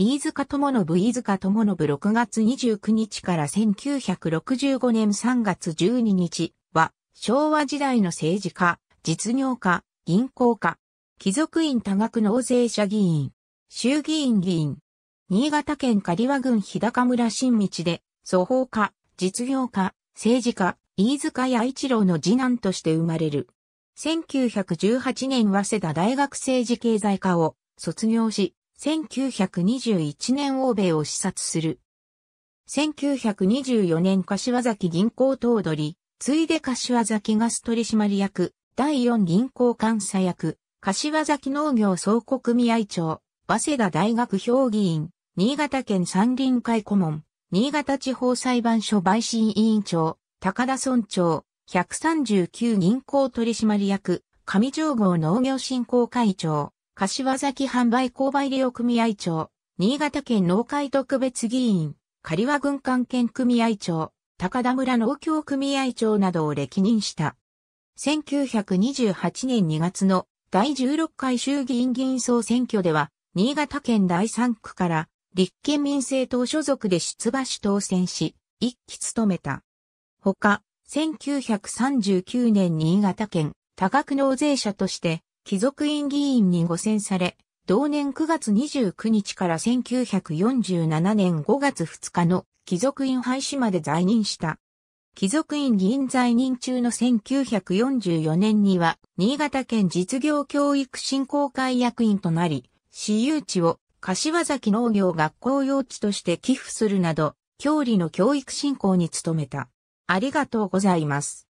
飯塚智信飯塚智信6月29日から1965年3月12日は昭和時代の政治家、実業家、銀行家、貴族院多額納税者議員、衆議院議員、新潟県刈羽郡日高村新道で、祖法家、実業家、政治家、飯塚弥一郎の次男として生まれる。1918年早稲田大学政治経済科を卒業し、1921年欧米を視察する。1924年柏崎銀行頭取、ついで柏崎ガス取締役、第4銀行監査役、柏崎農業総合組合長、早稲田大学評議員、新潟県山林会顧問、新潟地方裁判所陪審委員長、高田村長、139銀行取締役、上条郷農業振興会長、柏崎販売購買利用組合長、新潟県農会特別議員、狩和軍艦県組合長、高田村農協組合長などを歴任した。1928年2月の第16回衆議院議員総選挙では、新潟県第3区から立憲民政党所属で出馬し当選し、一期務めた。ほか、1939年新潟県多額納税者として貴族院議員に誤選され、同年9月29日から1947年5月2日の貴族院廃止まで在任した。貴族院議員在任中の1944年には、新潟県実業教育振興会役員となり、私有地を柏崎農業学校用地として寄付するなど、教理の教育振興に努めた。ありがとうございます。